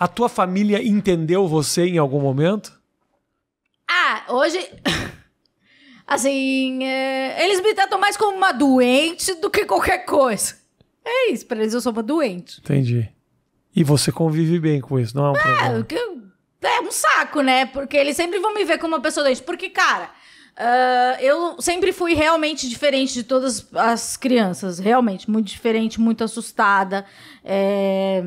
A tua família entendeu você em algum momento? Ah, hoje. Assim, é... eles me tratam mais como uma doente do que qualquer coisa. É isso, pra eles eu sou uma doente. Entendi. E você convive bem com isso, não é um é, problema? É um saco, né? Porque eles sempre vão me ver como uma pessoa doente. Porque, cara, uh, eu sempre fui realmente diferente de todas as crianças. Realmente, muito diferente, muito assustada. É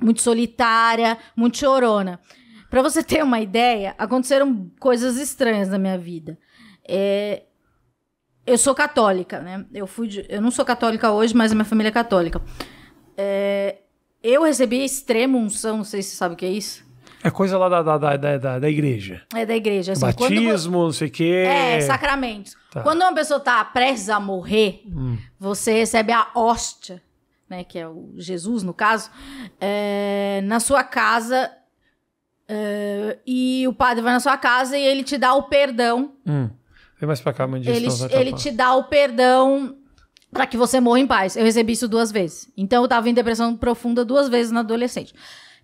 muito solitária, muito chorona. Para você ter uma ideia, aconteceram coisas estranhas na minha vida. É, eu sou católica, né? Eu fui, de, eu não sou católica hoje, mas a minha família é católica. É, eu recebi extrema unção, não sei se você sabe o que é isso. É coisa lá da, da, da, da, da igreja. É da igreja. Assim, Batismo, quando... não sei o quê. É, sacramentos. Tá. Quando uma pessoa tá prestes a morrer, hum. você recebe a hóstia né, que é o Jesus no caso, é, na sua casa é, e o padre vai na sua casa e ele te dá o perdão. Hum. Vem mais pra cá, mãe Ele, ele te dá o perdão para que você morra em paz. Eu recebi isso duas vezes. Então eu tava em depressão profunda duas vezes na adolescente.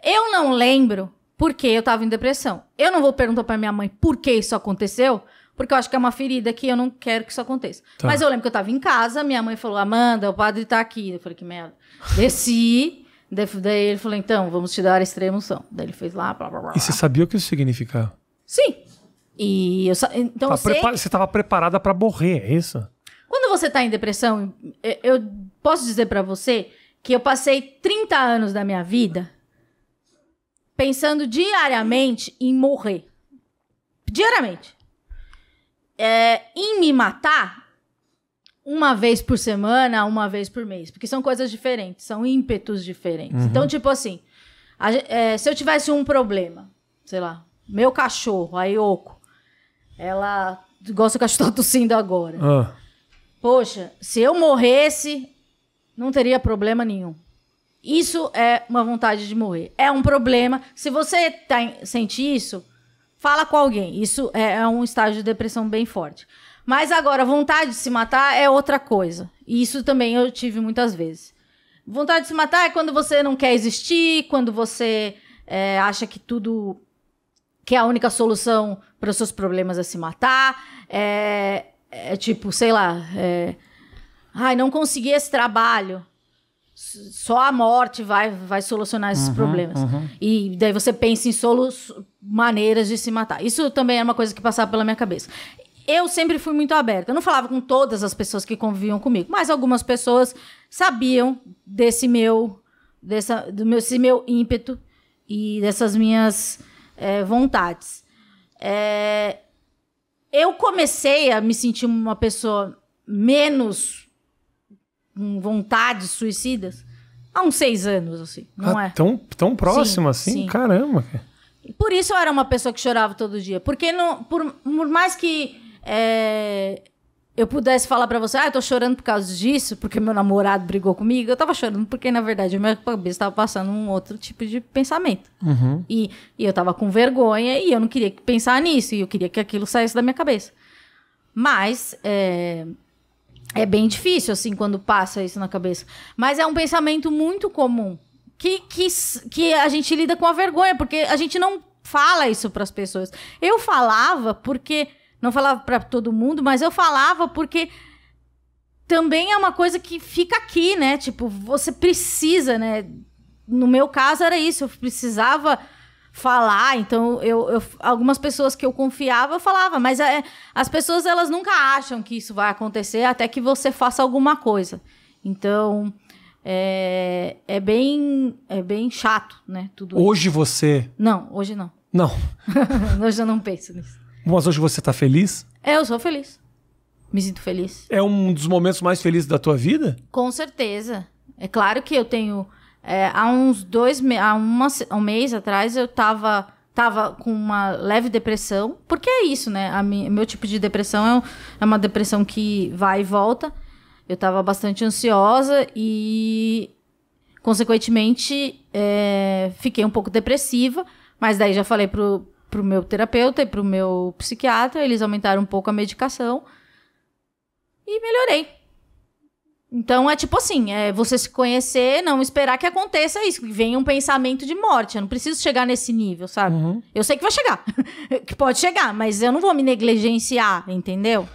Eu não lembro por que eu tava em depressão. Eu não vou perguntar para minha mãe por que isso aconteceu, porque eu acho que é uma ferida que eu não quero que isso aconteça. Tá. Mas eu lembro que eu tava em casa, minha mãe falou: Amanda, o padre tá aqui. Eu falei: que merda. Desci. Daí ele falou, então, vamos te dar a extrema unção. Daí ele fez lá, blá, blá, blá. E você sabia o que isso significava? Sim. E eu, então tá você... tava estava preparada para morrer, é isso? Quando você está em depressão, é, eu posso dizer para você que eu passei 30 anos da minha vida pensando diariamente em morrer. Diariamente é, em me matar uma vez por semana, uma vez por mês. Porque são coisas diferentes, são ímpetos diferentes. Uhum. Então, tipo assim, a, é, se eu tivesse um problema, sei lá, meu cachorro, a Yoko, ela gosta que a tá tossindo agora. Ah. Poxa, se eu morresse, não teria problema nenhum. Isso é uma vontade de morrer. É um problema. Se você tá em, sente isso, fala com alguém. Isso é, é um estágio de depressão bem forte. Mas agora, vontade de se matar é outra coisa. E isso também eu tive muitas vezes. Vontade de se matar é quando você não quer existir, quando você é, acha que tudo. que é a única solução para os seus problemas é se matar. É, é tipo, sei lá. É, Ai, não consegui esse trabalho só a morte vai, vai solucionar esses uhum, problemas. Uhum. E daí você pensa em solu maneiras de se matar. Isso também era uma coisa que passava pela minha cabeça. Eu sempre fui muito aberta. Eu não falava com todas as pessoas que conviviam comigo, mas algumas pessoas sabiam desse meu, dessa, do meu, desse meu ímpeto e dessas minhas é, vontades. É, eu comecei a me sentir uma pessoa menos vontades suicidas há uns seis anos, assim, não ah, é? Tão, tão próximo sim, assim? Sim. Caramba! Por isso eu era uma pessoa que chorava todo dia. Porque não, por, por mais que é, eu pudesse falar para você, ah, eu tô chorando por causa disso, porque meu namorado brigou comigo, eu tava chorando porque, na verdade, a minha cabeça tava passando um outro tipo de pensamento. Uhum. E, e eu tava com vergonha e eu não queria pensar nisso, e eu queria que aquilo saísse da minha cabeça. Mas, é, é bem difícil, assim, quando passa isso na cabeça. Mas é um pensamento muito comum. Que, que, que a gente lida com a vergonha, porque a gente não fala isso para as pessoas. Eu falava porque. Não falava para todo mundo, mas eu falava porque também é uma coisa que fica aqui, né? Tipo, você precisa, né? No meu caso era isso, eu precisava falar. Então, eu, eu, algumas pessoas que eu confiava, eu falava, mas é, as pessoas elas nunca acham que isso vai acontecer até que você faça alguma coisa. Então, é, é bem é bem chato, né? Tudo hoje isso. você. Não, hoje não. Não. hoje eu não penso nisso. Mas hoje você tá feliz? É, eu sou feliz. Me sinto feliz. É um dos momentos mais felizes da tua vida? Com certeza. É claro que eu tenho é, há uns dois há uma, um mês atrás eu tava, tava com uma leve depressão, porque é isso, né? A meu tipo de depressão é, é uma depressão que vai e volta. Eu tava bastante ansiosa e, consequentemente, é, fiquei um pouco depressiva, mas daí já falei pro, pro meu terapeuta e pro meu psiquiatra, eles aumentaram um pouco a medicação e melhorei. Então é tipo assim, é você se conhecer, não esperar que aconteça isso, que venha um pensamento de morte. Eu não preciso chegar nesse nível, sabe? Uhum. Eu sei que vai chegar, que pode chegar, mas eu não vou me negligenciar, entendeu?